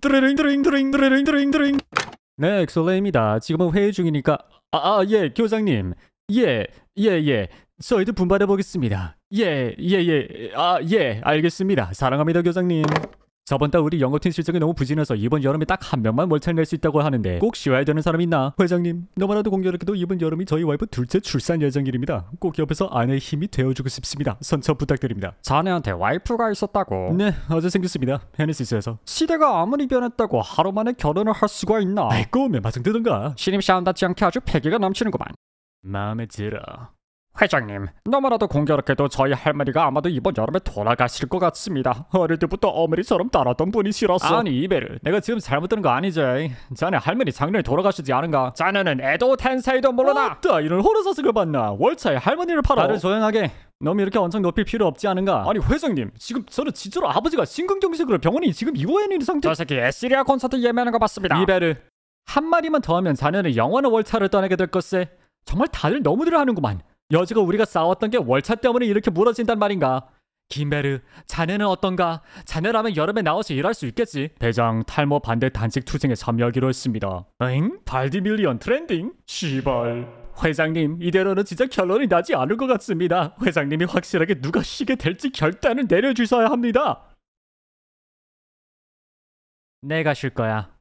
드레릉 드릉 레 드릉 레드레릉 드릉 레 드릉 레네 엑솔레입니다 지금은 회의 중이니까 아예 아, 아 예, 교장님 예 예, 예. 저희도 분발해 보겠습니다. 예, 예, 예. 아, 예. 알겠습니다. 사랑합니다, 교장님. 저번 달 우리 영어팀 실적이 너무 부진해서 이번 여름에 딱 한 명만 월차를 낼 수 있다고 하는데 꼭 쉬어야 되는 사람 있나? 회장님, 너무나도 공교롭게도 이번 여름이 저희 와이프 둘째 출산 예정일입니다. 꼭 옆에서 아내의 힘이 되어주고 싶습니다. 선처 부탁드립니다. 자네한테 와이프가 있었다고? 네, 어제 생겼습니다. 헤네시스에서. 시대가 아무리 변했다고 하루 만에 결혼을 할 수가 있나? 아이고, 매마정 되던가 신임 샤운답지 않게 아주 패기가 넘치는구만. 마음에 들어. 회장님, 너무나도 공교롭게도 저희 할머니가 아마도 이번 여름에 돌아가실 것 같습니다. 어릴 때부터 어머니처럼 따랐던 분이시라서. 아니, 이베르, 내가 지금 잘못 들은 거 아니지? 자네 할머니 작년에 돌아가시지 않은가? 자네는 애도 텐사이도 모르나? 따 이런 호러사슬을 봤나? 월차에 할머니를 팔아. 나를 조용하게. 너무 이렇게 언성 높일 필요 없지 않은가? 아니 회장님 지금 저는 진짜로 아버지가 심근경색으로 병원이 지금 이원에 있는 상태 저 새끼 에시리아 콘서트 예매하는 거 봤습니다 이베르 한 마리만 더 하면 자네는 영원한 월차를 떠나게 될것에 정말 다들 너무들 하는구만 여지가 우리가 싸웠던 게 월차 때문에 이렇게 무너진단 말인가? 김베르, 자네는 어떤가? 자네라면 여름에 나와서 일할 수 있겠지? 대장 탈모 반대 단식 투쟁에 참여하기로 했습니다. 엥? 발디밀리언 트렌딩? 시발. 회장님, 이대로는 진짜 결론이 나지 않을 것 같습니다. 회장님이 확실하게 누가 쉬게 될지 결단을 내려주셔야 합니다. 내가 쉴 거야.